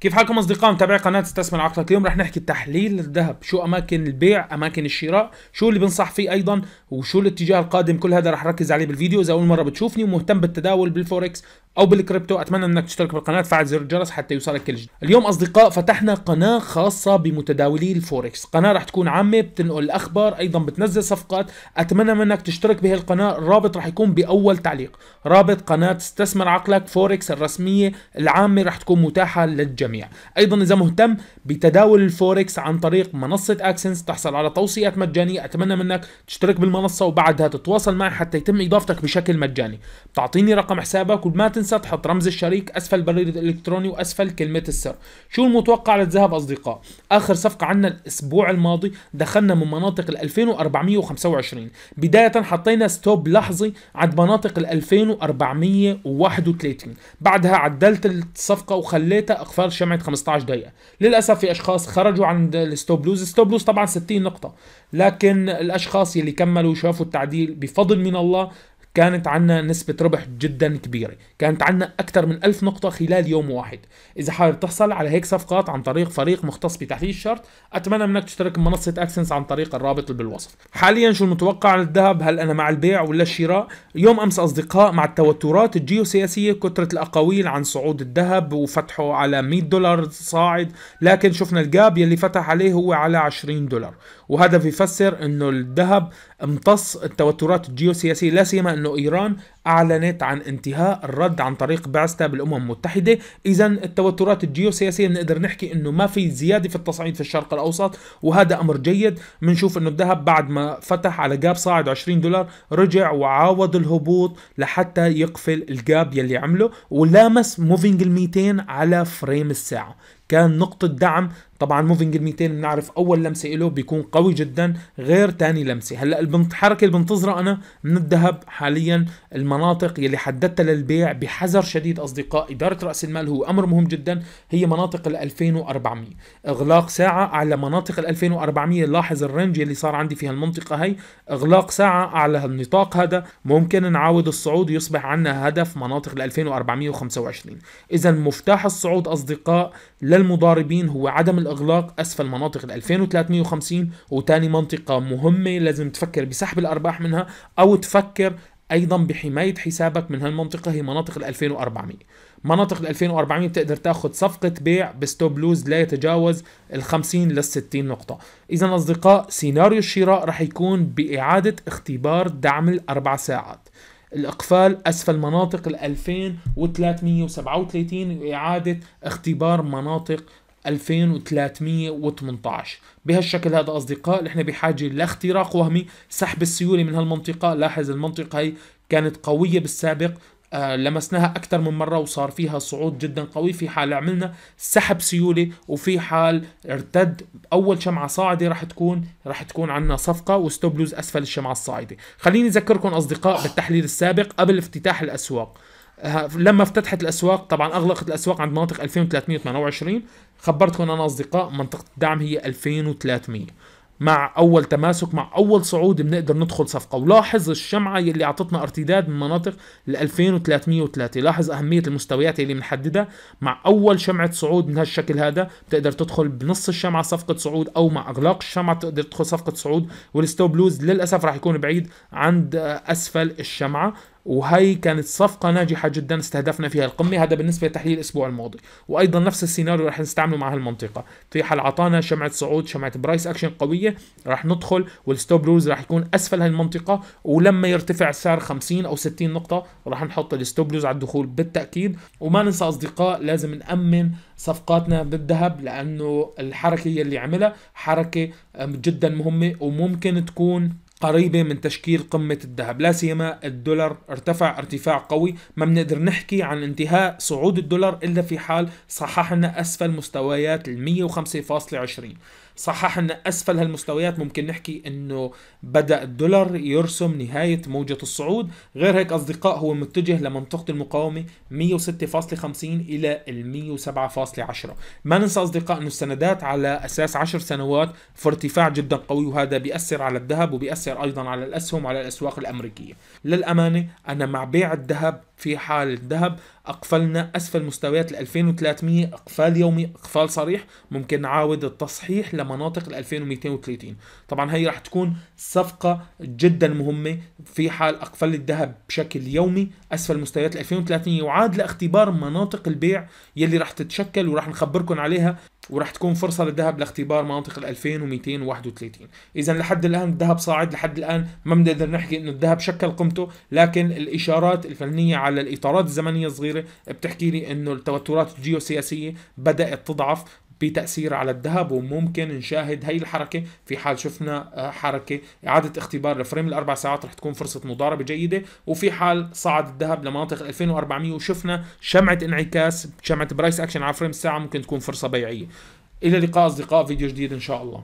كيف حالكم اصدقاء متابعي قناه استثمر عقلك اليوم رح نحكي تحليل الذهب شو اماكن البيع اماكن الشراء شو اللي بنصح فيه ايضا وشو الاتجاه القادم كل هذا رح ركز عليه بالفيديو اذا اول مره بتشوفني ومهتم بالتداول بالفوركس او بالكريبتو اتمنى انك تشترك بالقناه تفعل زر الجرس حتى يوصلك كل جديد اليوم اصدقاء فتحنا قناه خاصه بمتداولي الفوركس قناه راح تكون عامه بتنقل الاخبار ايضا بتنزل صفقات اتمنى منك تشترك بهي القناه الرابط راح يكون باول تعليق رابط قناه استثمر عقلك فوركس الرسميه العامه راح تكون متاحه للجميع ايضا اذا مهتم بتداول الفوركس عن طريق منصه اكسنس تحصل على توصيات مجانيه اتمنى منك تشترك بالمنصه وبعدها تتواصل معي حتى يتم اضافتك بشكل مجاني بتعطيني رقم حسابك وما تنسى تنسى تحط رمز الشريك اسفل البريد الالكتروني واسفل كلمه السر شو المتوقع للذهب اصدقاء اخر صفقه عنا الاسبوع الماضي دخلنا من مناطق ال 2425 بدايه حطينا ستوب لحظي عند مناطق ال 2431 بعدها عدلت الصفقه وخليتها اقفال شمعه 15 دقيقه للاسف في اشخاص خرجوا عند الستوب لوز الستوب لوز طبعا 60 نقطه لكن الاشخاص يلي كملوا وشافوا التعديل بفضل من الله كانت عنا نسبة ربح جدا كبيرة كانت عنا أكثر من ألف نقطة خلال يوم واحد إذا حابب تحصل على هيك صفقات عن طريق فريق مختص بتحليل الشرط أتمنى منك تشترك بمنصة أكسنس عن طريق الرابط اللي بالوصف حاليا شو المتوقع عن الذهب هل أنا مع البيع ولا الشراء يوم أمس أصدقاء مع التوترات الجيوسياسية كثرة الأقاويل عن صعود الذهب وفتحه على 100 دولار صاعد لكن شفنا الجاب يلي فتح عليه هو على 20 دولار وهذا بيفسر انه الذهب امتص التوترات الجيوسياسيه لا سيما انه انه ايران أعلنت عن انتهاء الرد عن طريق بعثتها بالأمم المتحدة إذا التوترات الجيوسياسية بنقدر نحكي أنه ما في زيادة في التصعيد في الشرق الأوسط وهذا أمر جيد بنشوف أنه الذهب بعد ما فتح على جاب صاعد 20 دولار رجع وعاود الهبوط لحتى يقفل الجاب يلي عمله ولامس موفينج ال 200 على فريم الساعة كان نقطة دعم طبعا موفينج ال 200 بنعرف اول لمسة له بيكون قوي جدا غير ثاني لمسة هلا الحركة اللي بنتظرها انا من الذهب حاليا الم المناطق يلي حددتها للبيع بحذر شديد أصدقاء إدارة رأس المال هو أمر مهم جدا هي مناطق ال 2400 إغلاق ساعة على مناطق ال 2400 لاحظ الرينج يلي صار عندي في هالمنطقة هي إغلاق ساعة على النطاق هذا ممكن نعاود الصعود يصبح عندنا هدف مناطق ال 2425 إذا مفتاح الصعود أصدقاء للمضاربين هو عدم الإغلاق أسفل مناطق ال 2350 وثاني منطقة مهمة لازم تفكر بسحب الأرباح منها أو تفكر ايضا بحمايه حسابك من هالمنطقه هي مناطق ال 2400 مناطق ال 2400 بتقدر تاخذ صفقه بيع بستوب لوز لا يتجاوز ال 50 لل 60 نقطه اذا اصدقاء سيناريو الشراء رح يكون باعاده اختبار دعم الاربع ساعات الإقفال أسفل مناطق ال 2337 وإعادة اختبار مناطق 2318 بهالشكل هذا أصدقاء نحن بحاجة لاختراق وهمي سحب السيولة من هالمنطقة لاحظ المنطقة هي كانت قوية بالسابق آه لمسناها أكثر من مرة وصار فيها صعود جدا قوي في حال عملنا سحب سيولة وفي حال ارتد أول شمعة صاعدة رح تكون رح تكون عندنا صفقة وستوب لوز أسفل الشمعة الصاعدة خليني أذكركم أصدقاء بالتحليل السابق قبل افتتاح الأسواق لما افتتحت الاسواق طبعا اغلقت الاسواق عند مناطق 2328 خبرتكم انا اصدقاء منطقه الدعم هي 2300 مع اول تماسك مع اول صعود بنقدر ندخل صفقه ولاحظ الشمعه يلي اعطتنا ارتداد من مناطق ال 2303 لاحظ اهميه المستويات اللي بنحددها مع اول شمعه صعود من هالشكل هذا بتقدر تدخل بنص الشمعه صفقه صعود او مع اغلاق الشمعه بتقدر تدخل صفقه صعود والستوب لوز للاسف راح يكون بعيد عند اسفل الشمعه وهي كانت صفقة ناجحة جدا استهدفنا فيها القمة هذا بالنسبة لتحليل الأسبوع الماضي وأيضا نفس السيناريو رح نستعمله مع هالمنطقة في حال عطانا شمعة صعود شمعة برايس أكشن قوية رح ندخل والستوب لوز رح يكون أسفل هالمنطقة ولما يرتفع السعر 50 أو 60 نقطة رح نحط الستوب لوز على الدخول بالتأكيد وما ننسى أصدقاء لازم نأمن صفقاتنا بالذهب لأنه الحركة اللي عملها حركة جدا مهمة وممكن تكون قريبة من تشكيل قمة الذهب لا سيما الدولار ارتفع ارتفاع قوي ما بنقدر نحكي عن انتهاء صعود الدولار إلا في حال صححنا أسفل مستويات ال 105.20 صحح لنا اسفل هالمستويات ممكن نحكي انه بدا الدولار يرسم نهايه موجه الصعود غير هيك اصدقاء هو متجه لمنطقه المقاومه 106.50 الى ال 107.10 ما ننسى اصدقاء انه السندات على اساس 10 سنوات في ارتفاع جدا قوي وهذا بياثر على الذهب وبياثر ايضا على الاسهم وعلى الاسواق الامريكيه للامانه انا مع بيع الذهب في حال الذهب اقفلنا اسفل مستويات ال 2300 اقفال يومي اقفال صريح ممكن نعاود التصحيح لمناطق ال 2230 طبعا هي راح تكون صفقه جدا مهمه في حال اقفل الذهب بشكل يومي اسفل مستويات ال 2300 يعاد لاختبار مناطق البيع يلي راح تتشكل وراح نخبركم عليها وراح تكون فرصه للذهب لاختبار مناطق ال 2231 اذا لحد الان الذهب صاعد لحد الان ما بنقدر نحكي انه الذهب شكل قمته لكن الاشارات الفنيه على الاطارات الزمنيه الصغيره بتحكي لي انه التوترات الجيوسياسيه بدات تضعف بتأثير على الذهب وممكن نشاهد هي الحركة في حال شفنا آه، حركة إعادة اختبار لفريم الأربع ساعات رح تكون فرصة مضاربة جيدة وفي حال صعد الذهب لمناطق 2400 وشفنا شمعة انعكاس شمعة برايس أكشن على فريم الساعة ممكن تكون فرصة بيعية إلى لقاء أصدقاء فيديو جديد إن شاء الله